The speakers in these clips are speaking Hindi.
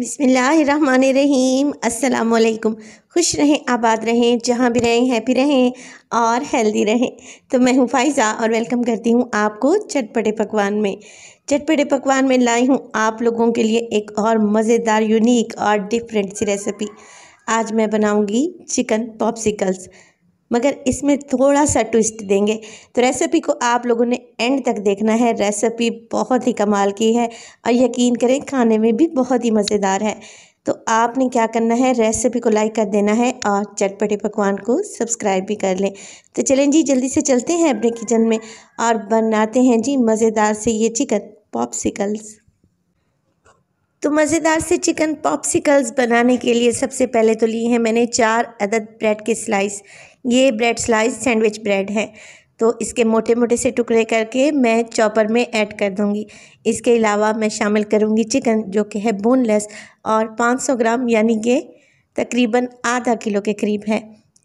बिसमीम अल्लाम खुश रहें आबाद रहें जहाँ भी रहें हैप्पी रहें और हेल्दी रहें तो मैं हूँ फाइज़ा और वेलकम करती हूँ आपको चटपटे पकवान में चटपटे पकवान में लाई हूँ आप लोगों के लिए एक और मज़ेदार यूनिक और डिफरेंट सी रेसिपी आज मैं बनाऊँगी चिकन पॉप्सिकल्स मगर इसमें थोड़ा सा ट्विस्ट देंगे तो रेसिपी को आप लोगों ने एंड तक देखना है रेसिपी बहुत ही कमाल की है और यकीन करें खाने में भी बहुत ही मज़ेदार है तो आपने क्या करना है रेसिपी को लाइक कर देना है और चटपटे पकवान को सब्सक्राइब भी कर लें तो चलें जी जल्दी से चलते हैं अपने किचन में और बनाते हैं जी मज़ेदार से ये चिकन पॉप्सिकल्स तो मज़ेदार से चिकन पॉप्सिकल्स बनाने के लिए सबसे पहले तो लिए हैं मैंने चार अदद ब्रेड के स्लाइस ये ब्रेड स्लाइस सैंडविच ब्रेड है तो इसके मोटे मोटे से टुकड़े करके मैं चॉपर में ऐड कर दूंगी इसके अलावा मैं शामिल करूंगी चिकन जो कि है बोनलेस और 500 ग्राम यानी कि तकरीबन आधा किलो के करीब है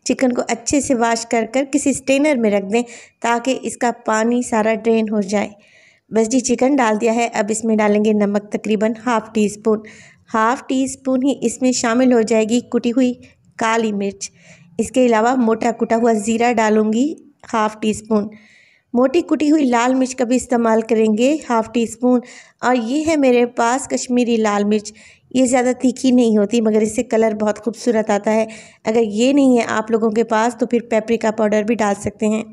चिकन को अच्छे से वाश कर कर किसी स्टेनर में रख दें ताकि इसका पानी सारा ड्रेन हो जाए बस जी चिकन डाल दिया है अब इसमें डालेंगे नमक तकरीबन half teaspoon half teaspoon ही इसमें शामिल हो जाएगी कुटी हुई काली मिर्च इसके अलावा मोटा कुटा हुआ ज़ीरा डालूंगी हाफ़ टी स्पून मोटी कुटी हुई लाल मिर्च का भी इस्तेमाल करेंगे हाफ़ टी स्पून और ये है मेरे पास कश्मीरी लाल मिर्च ये ज़्यादा तीखी नहीं होती मगर इससे कलर बहुत खूबसूरत आता है अगर ये नहीं है आप लोगों के पास तो फिर पेपरिका पाउडर भी डाल सकते हैं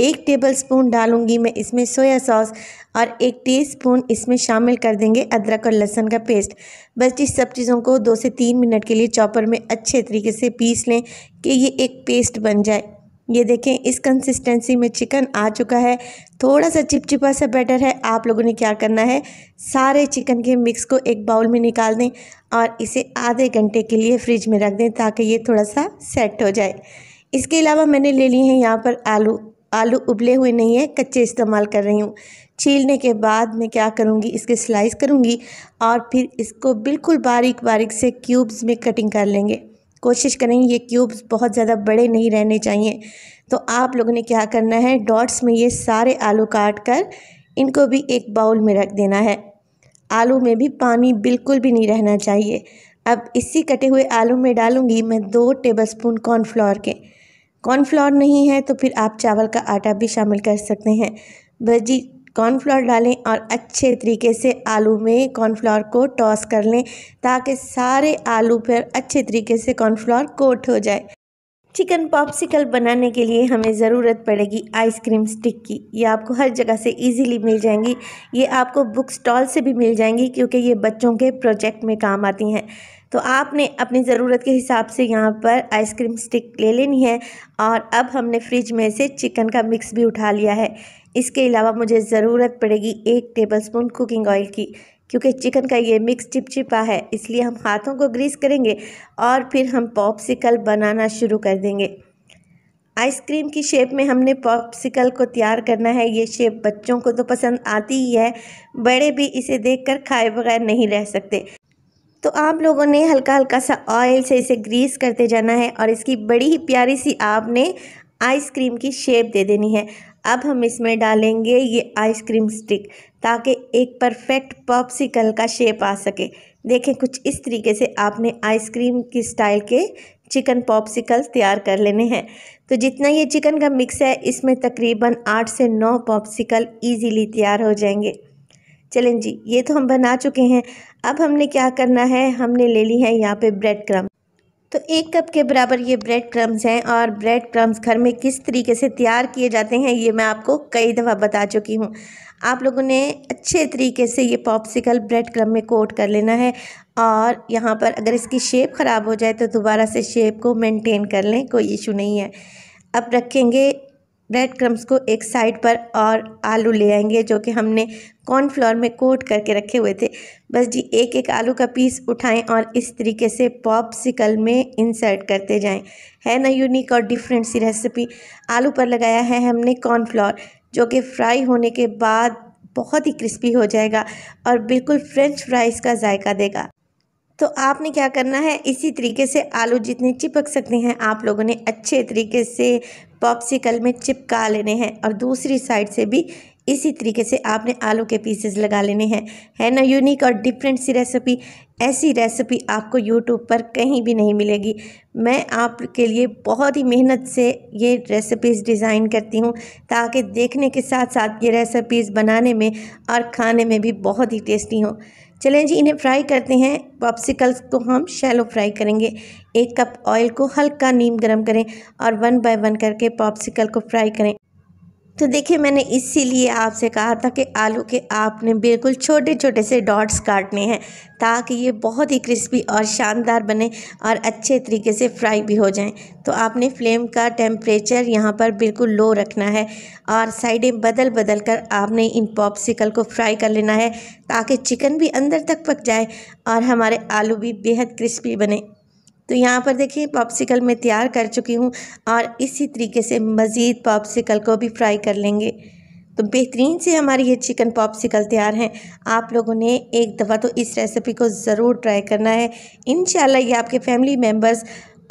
एक टेबल स्पून डालूँगी मैं इसमें सोया सॉस और एक टीस्पून इसमें शामिल कर देंगे अदरक और लहसुन का पेस्ट बस इस सब चीज़ों को दो से तीन मिनट के लिए चॉपर में अच्छे तरीके से पीस लें कि ये एक पेस्ट बन जाए ये देखें इस कंसिस्टेंसी में चिकन आ चुका है थोड़ा सा चिपचिपा सा बैटर है आप लोगों ने क्या करना है सारे चिकन के मिक्स को एक बाउल में निकाल दें और इसे आधे घंटे के लिए फ्रिज में रख दें ताकि ये थोड़ा सा सेट हो जाए इसके अलावा मैंने ले लिए हैं यहाँ पर आलू आलू उबले हुए नहीं है कच्चे इस्तेमाल कर रही हूँ छीलने के बाद मैं क्या करूँगी इसके स्लाइस करूँगी और फिर इसको बिल्कुल बारीक बारीक से क्यूब्स में कटिंग कर लेंगे कोशिश करें ये क्यूब्स बहुत ज़्यादा बड़े नहीं रहने चाहिए तो आप लोगों ने क्या करना है डॉट्स में ये सारे आलू काट कर इनको भी एक बाउल में रख देना है आलू में भी पानी बिल्कुल भी नहीं रहना चाहिए अब इसी कटे हुए आलू में डालूंगी मैं दो टेबलस्पून कॉर्नफ्लोर के कॉर्नफ्लोर नहीं है तो फिर आप चावल का आटा भी शामिल कर सकते हैं भजी कॉर्नफ्लोर डालें और अच्छे तरीके से आलू में कॉर्नफ्लोर को टॉस कर लें ताकि सारे आलू पर अच्छे तरीके से कॉर्नफ्लोर कोट हो जाए चिकन पॉप्सिकल बनाने के लिए हमें ज़रूरत पड़ेगी आइसक्रीम स्टिक की ये आपको हर जगह से इजीली मिल जाएंगी ये आपको बुक स्टॉल से भी मिल जाएंगी क्योंकि ये बच्चों के प्रोजेक्ट में काम आती हैं तो आपने अपनी ज़रूरत के हिसाब से यहाँ पर आइसक्रीम स्टिक ले लेनी है और अब हमने फ्रिज में से चिकन का मिक्स भी उठा लिया है इसके अलावा मुझे ज़रूरत पड़ेगी एक टेबलस्पून कुकिंग ऑयल की क्योंकि चिकन का ये मिक्स चिपचिपा है इसलिए हम हाथों को ग्रीस करेंगे और फिर हम पॉपसिकल बनाना शुरू कर देंगे आइसक्रीम की शेप में हमने पॉपसिकल को तैयार करना है ये शेप बच्चों को तो पसंद आती ही है बड़े भी इसे देखकर खाए बगैर नहीं रह सकते तो आप लोगों ने हल्का हल्का सा ऑयल से इसे ग्रीस करते जाना है और इसकी बड़ी ही प्यारी सी आपने आइसक्रीम की शेप दे देनी है अब हम इसमें डालेंगे ये आइसक्रीम स्टिक ताकि एक परफेक्ट पॉपसिकल का शेप आ सके देखें कुछ इस तरीके से आपने आइसक्रीम की स्टाइल के चिकन पॉपसिकल्स तैयार कर लेने हैं तो जितना ये चिकन का मिक्स है इसमें तकरीबन आठ से नौ पॉपसिकल ईजीली तैयार हो जाएंगे चलें जी ये तो हम बना चुके हैं अब हमने क्या करना है हमने ले ली है यहाँ पे ब्रेड क्रम तो एक कप के बराबर ये ब्रेड क्रम्स हैं और ब्रेड क्रम्स घर में किस तरीके से तैयार किए जाते हैं ये मैं आपको कई दफ़ा बता चुकी हूँ आप लोगों ने अच्छे तरीके से ये पॉप्सिकल ब्रेड क्रम में कोट कर लेना है और यहाँ पर अगर इसकी शेप ख़राब हो जाए तो दोबारा से शेप को मेंटेन कर लें कोई इशू नहीं है अब रखेंगे ब्रेड क्रम्स को एक साइड पर और आलू ले आएंगे जो कि हमने कॉर्नफ्लोर में कोट करके रखे हुए थे बस जी एक एक आलू का पीस उठाएं और इस तरीके से पॉप सिकल में इंसर्ट करते जाएं है ना यूनिक और डिफरेंट सी रेसिपी आलू पर लगाया है हमने कॉर्नफ्लोर जो कि फ्राई होने के बाद बहुत ही क्रिस्पी हो जाएगा और बिल्कुल फ्रेंच फ्राइज़ का जायका देगा तो आपने क्या करना है इसी तरीके से आलू जितने चिपक सकते हैं आप लोगों ने अच्छे तरीके से पॉप्सिकल में चिपका लेने हैं और दूसरी साइड से भी इसी तरीके से आपने आलू के पीसेस लगा लेने हैं है ना यूनिक और डिफरेंट सी रेसिपी ऐसी रेसिपी आपको यूट्यूब पर कहीं भी नहीं मिलेगी मैं आपके लिए बहुत ही मेहनत से ये रेसिपीज़ डिज़ाइन करती हूँ ताकि देखने के साथ साथ ये रेसिपीज़ बनाने में और खाने में भी बहुत ही टेस्टी हों चलें जी इन्हें फ्राई करते हैं पॉप्सिकल्स को हम शैलो फ्राई करेंगे एक कप ऑयल को हल्का नीम गरम करें और वन बाय वन करके पॉप्सिकल को फ्राई करें तो देखिए मैंने इसीलिए आपसे कहा था कि आलू के आपने बिल्कुल छोटे छोटे से डॉट्स काटने हैं ताकि ये बहुत ही क्रिस्पी और शानदार बने और अच्छे तरीके से फ्राई भी हो जाएं तो आपने फ्लेम का टेम्परेचर यहाँ पर बिल्कुल लो रखना है और साइडें बदल बदल कर आपने इन पॉप्सिकल को फ्राई कर लेना है ताकि चिकन भी अंदर तक पक जाए और हमारे आलू भी बेहद क्रिस्पी बने तो यहाँ पर देखिए पॉप्सिकल मैं तैयार कर चुकी हूँ और इसी तरीके से मज़ीद पॉप्सिकल को भी फ्राई कर लेंगे तो बेहतरीन से हमारी ये चिकन पॉप्सिकल तैयार हैं आप लोगों ने एक दफ़ा तो इस रेसिपी को ज़रूर ट्राई करना है इन ये आपके फैमिली मेम्बर्स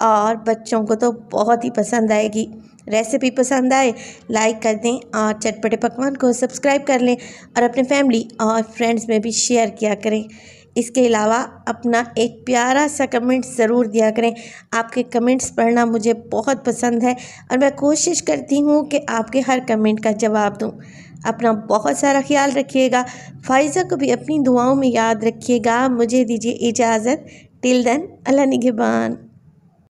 और बच्चों को तो बहुत ही पसंद आएगी रेसिपी पसंद आए लाइक कर दें और चटपटे पकवान को सब्सक्राइब कर लें और अपने फैमिली और फ्रेंड्स में भी शेयर किया करें इसके अलावा अपना एक प्यारा सा कमेंट ज़रूर दिया करें आपके कमेंट्स पढ़ना मुझे बहुत पसंद है और मैं कोशिश करती हूँ कि आपके हर कमेंट का जवाब दूँ अपना बहुत सारा ख्याल रखिएगा फाइजा को भी अपनी दुआओं में याद रखिएगा मुझे दीजिए इजाज़त टिल दन अल्लाह निगेबान